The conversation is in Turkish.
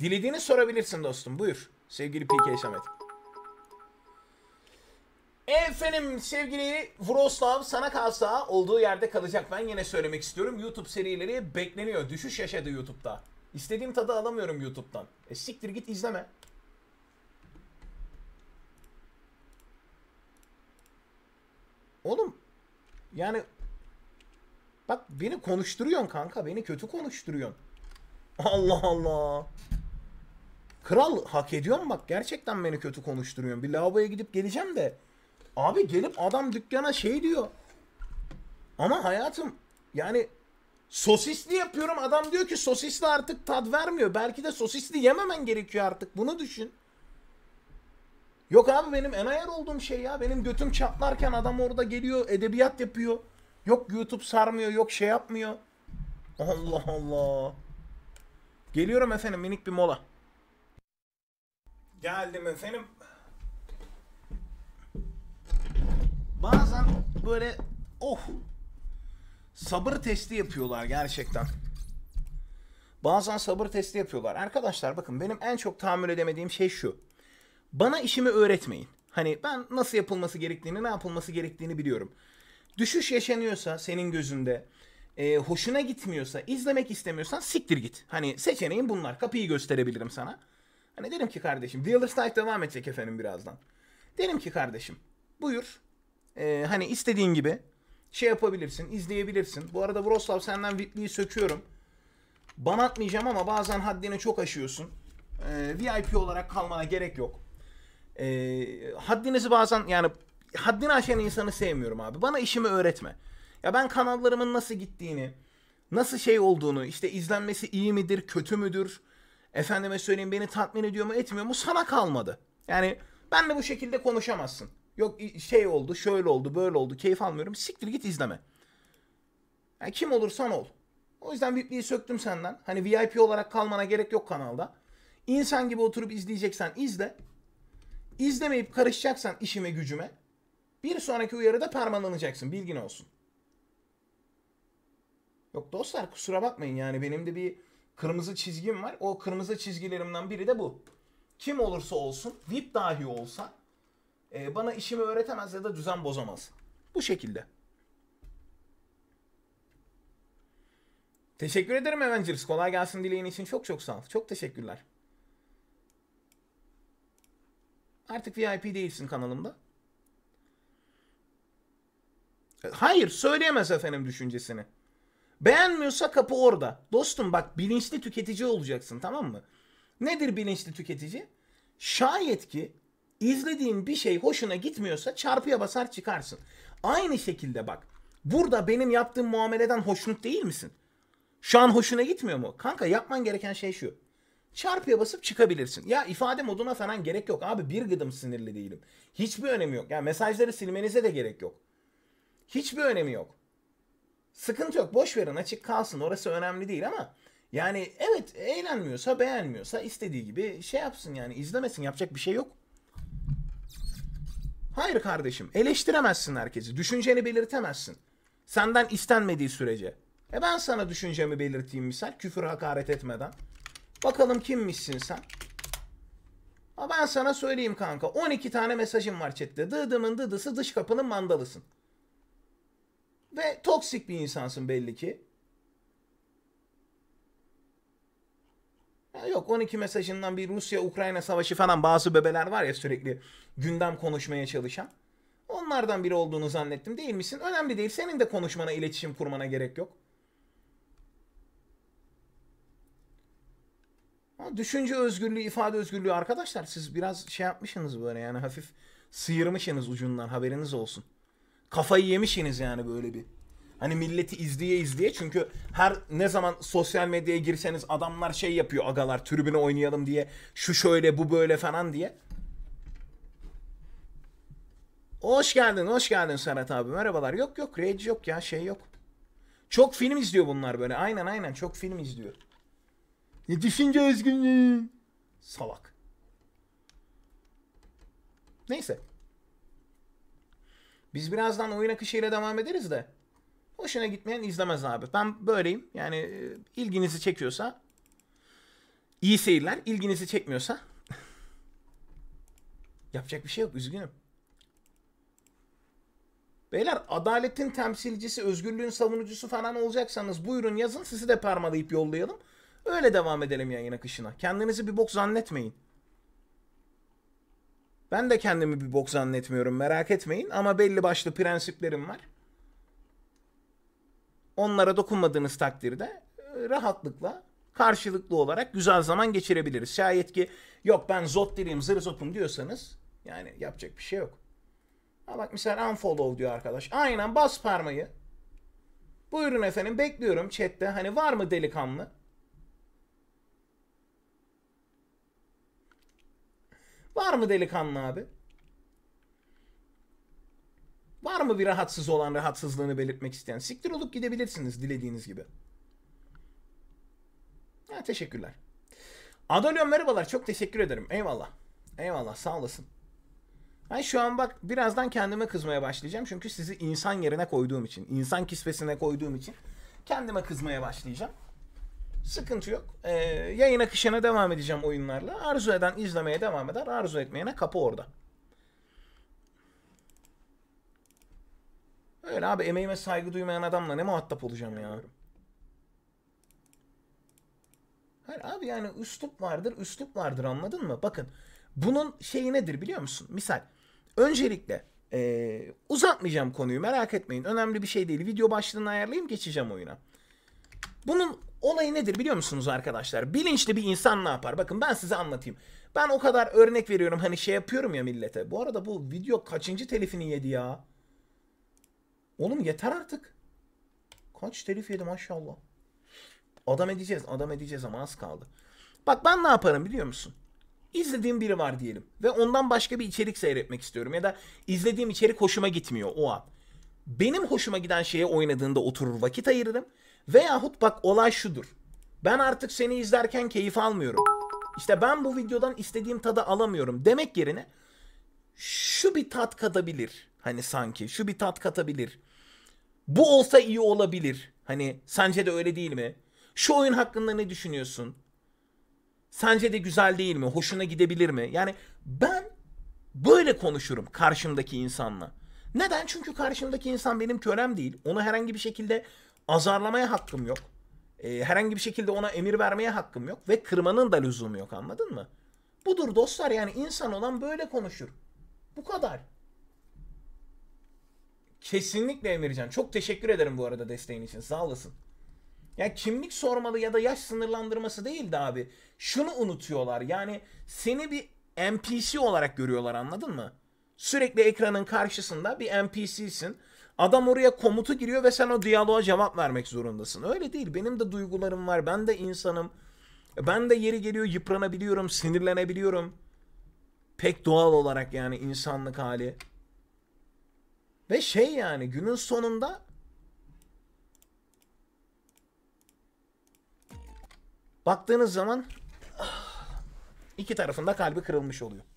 Dilediğini sorabilirsin dostum. Buyur. Sevgili PK Samet. Efendim sevgili Vroslav sana kalsa olduğu yerde kalacak. Ben yine söylemek istiyorum. YouTube serileri bekleniyor. Düşüş yaşadı YouTube'da. İstediğim tadı alamıyorum YouTube'dan. E siktir git izleme. Oğlum yani bak beni konuşturuyorsun kanka. Beni kötü konuşturuyorsun. Allah Allah. Kral hak ediyorum bak gerçekten beni kötü konuşturuyorsun. Bir lavaboya gidip geleceğim de. Abi gelip adam dükkana şey diyor. Ama hayatım yani sosisli yapıyorum adam diyor ki sosisli artık tad vermiyor. Belki de sosisli yememen gerekiyor artık bunu düşün. Yok abi benim en ayar olduğum şey ya. Benim götüm çatlarken adam orada geliyor edebiyat yapıyor. Yok YouTube sarmıyor yok şey yapmıyor. Allah Allah. Geliyorum efendim minik bir mola. Geldim efendim. Bazen böyle oh sabır testi yapıyorlar gerçekten. Bazen sabır testi yapıyorlar. Arkadaşlar bakın benim en çok tahammül edemediğim şey şu. Bana işimi öğretmeyin. Hani ben nasıl yapılması gerektiğini, ne yapılması gerektiğini biliyorum. Düşüş yaşanıyorsa senin gözünde, e, hoşuna gitmiyorsa, izlemek istemiyorsan siktir git. Hani seçeneğin bunlar. Kapıyı gösterebilirim sana. Hani derim ki kardeşim Dealer's Life devam edecek efendim birazdan. Derim ki kardeşim buyur. Ee, hani istediğin gibi şey yapabilirsin, izleyebilirsin. Bu arada Vroslav senden VIP'liği söküyorum. Ban atmayacağım ama bazen haddini çok aşıyorsun. Ee, VIP olarak kalmana gerek yok. Ee, haddinizi bazen yani haddini aşan insanı sevmiyorum abi. Bana işimi öğretme. Ya ben kanallarımın nasıl gittiğini, nasıl şey olduğunu, işte izlenmesi iyi midir, kötü müdür, Efendime söyleyeyim beni tatmin ediyor mu etmiyor mu sana kalmadı. Yani ben de bu şekilde konuşamazsın. Yok şey oldu, şöyle oldu, böyle oldu, keyif almıyorum. Siktir git izleme. Yani kim olursan ol. O yüzden VIP'liği söktüm senden. Hani VIP olarak kalmana gerek yok kanalda. İnsan gibi oturup izleyeceksen izle. İzlemeyip karışacaksan işime gücüme. Bir sonraki uyarıda permalanacaksın. Bilgin olsun. Yok dostlar kusura bakmayın yani benim de bir kırmızı çizgim var. O kırmızı çizgilerimden biri de bu. Kim olursa olsun, VIP dahi olsa e, bana işimi öğretemez ya da düzen bozamaz. Bu şekilde. Teşekkür ederim Avengers. Kolay gelsin dileğin için. Çok çok sağ ol. Çok teşekkürler. Artık VIP değilsin kanalımda. Hayır söyleyemez efendim düşüncesini. Beğenmiyorsa kapı orada. Dostum bak bilinçli tüketici olacaksın tamam mı? Nedir bilinçli tüketici? Şayet ki izlediğin bir şey hoşuna gitmiyorsa çarpıya basar çıkarsın. Aynı şekilde bak. Burada benim yaptığım muameleden hoşnut değil misin? Şu an hoşuna gitmiyor mu? Kanka yapman gereken şey şu. Çarpıya basıp çıkabilirsin. Ya ifade moduna falan gerek yok. Abi bir gıdım sinirli değilim. Hiçbir önemi yok. Ya mesajları silmenize de gerek yok. Hiçbir önemi yok. Sıkıntı yok. Boş verin açık kalsın. Orası önemli değil ama yani evet eğlenmiyorsa beğenmiyorsa istediği gibi şey yapsın yani izlemesin yapacak bir şey yok. Hayır kardeşim eleştiremezsin herkesi. Düşünceni belirtemezsin. Senden istenmediği sürece. E ben sana düşüncemi belirteyim misal küfür hakaret etmeden. Bakalım kimmişsin sen? Ha ben sana söyleyeyim kanka 12 tane mesajım var chatte. Dıdımın dıdısı dış kapının mandalısın. Ve toksik bir insansın belli ki. Ya yok 12 mesajından bir Rusya-Ukrayna savaşı falan bazı bebeler var ya sürekli gündem konuşmaya çalışan. Onlardan biri olduğunu zannettim değil misin? Önemli değil. Senin de konuşmana, iletişim kurmana gerek yok. Düşünce özgürlüğü, ifade özgürlüğü arkadaşlar siz biraz şey yapmışsınız böyle yani hafif sıyırmışsınız ucundan haberiniz olsun. Kafayı yemişsiniz yani böyle bir. Hani milleti izleye izleye çünkü her ne zaman sosyal medyaya girseniz adamlar şey yapıyor agalar tribüne oynayalım diye şu şöyle bu böyle falan diye. Hoş geldin, hoş geldin Serhat abi. Merhabalar. Yok yok, rage yok ya, şey yok. Çok film izliyor bunlar böyle. Aynen aynen, çok film izliyor. Ne düşünce özgünlüğü? Salak. Neyse. Biz birazdan oyun akışıyla devam ederiz de. Hoşuna gitmeyen izlemez abi. Ben böyleyim. Yani e, ilginizi çekiyorsa iyi seyirler. İlginizi çekmiyorsa yapacak bir şey yok. Üzgünüm. Beyler adaletin temsilcisi, özgürlüğün savunucusu falan olacaksanız buyurun yazın sizi de parmalayıp yollayalım. Öyle devam edelim yayın akışına. Kendinizi bir bok zannetmeyin. Ben de kendimi bir bok zannetmiyorum merak etmeyin ama belli başlı prensiplerim var. Onlara dokunmadığınız takdirde e, rahatlıkla karşılıklı olarak güzel zaman geçirebiliriz. Şayet ki yok ben zot diliyim zır zotum diyorsanız yani yapacak bir şey yok. Ha bak mesela unfollow diyor arkadaş. Aynen bas parmayı. Buyurun efendim bekliyorum chatte. Hani var mı delikanlı? Var mı delikanlı abi? Var mı bir rahatsız olan rahatsızlığını belirtmek isteyen? Siktir olup gidebilirsiniz dilediğiniz gibi. Ha, teşekkürler. Adolyon merhabalar. Çok teşekkür ederim. Eyvallah. Eyvallah sağ olasın. Ben şu an bak birazdan kendime kızmaya başlayacağım. Çünkü sizi insan yerine koyduğum için, insan kisvesine koyduğum için kendime kızmaya başlayacağım. Sıkıntı yok. Ee, yayın akışına devam edeceğim oyunlarla. Arzu eden izlemeye devam eder. Arzu etmeyene kapı orada. Öyle abi emeğime saygı duymayan adamla ne muhatap olacağım ya. Hayır abi yani üslup vardır, üslup vardır anladın mı? Bakın bunun şeyi nedir biliyor musun? Misal öncelikle ee, uzatmayacağım konuyu merak etmeyin. Önemli bir şey değil. Video başlığını ayarlayayım geçeceğim oyuna. Bunun Olayı nedir biliyor musunuz arkadaşlar? Bilinçli bir insan ne yapar? Bakın ben size anlatayım. Ben o kadar örnek veriyorum hani şey yapıyorum ya millete. Bu arada bu video kaçıncı telifini yedi ya? Oğlum yeter artık. Kaç telif yedi maşallah. Adam edeceğiz, adam edeceğiz ama az kaldı. Bak ben ne yaparım biliyor musun? İzlediğim biri var diyelim ve ondan başka bir içerik seyretmek istiyorum ya da izlediğim içerik hoşuma gitmiyor o an. Benim hoşuma giden şeye oynadığında oturur vakit ayırırım Veyahut bak olay şudur. Ben artık seni izlerken keyif almıyorum. İşte ben bu videodan istediğim tadı alamıyorum demek yerine şu bir tat katabilir. Hani sanki şu bir tat katabilir. Bu olsa iyi olabilir. Hani sence de öyle değil mi? Şu oyun hakkında ne düşünüyorsun? Sence de güzel değil mi? Hoşuna gidebilir mi? Yani ben böyle konuşurum karşımdaki insanla. Neden? Çünkü karşımdaki insan benim kölem değil. Onu herhangi bir şekilde azarlamaya hakkım yok. E, herhangi bir şekilde ona emir vermeye hakkım yok ve kırmanın da lüzumu yok anladın mı? Budur dostlar yani insan olan böyle konuşur. Bu kadar. Kesinlikle Emircan. Çok teşekkür ederim bu arada desteğin için. Sağ olasın. Ya kimlik sormalı ya da yaş sınırlandırması değildi abi. Şunu unutuyorlar. Yani seni bir NPC olarak görüyorlar anladın mı? Sürekli ekranın karşısında bir NPC'sin Adam oraya komutu giriyor ve sen o diyaloğa cevap vermek zorundasın. Öyle değil. Benim de duygularım var. Ben de insanım. Ben de yeri geliyor yıpranabiliyorum, sinirlenebiliyorum. Pek doğal olarak yani insanlık hali. Ve şey yani günün sonunda baktığınız zaman ah, iki tarafında kalbi kırılmış oluyor.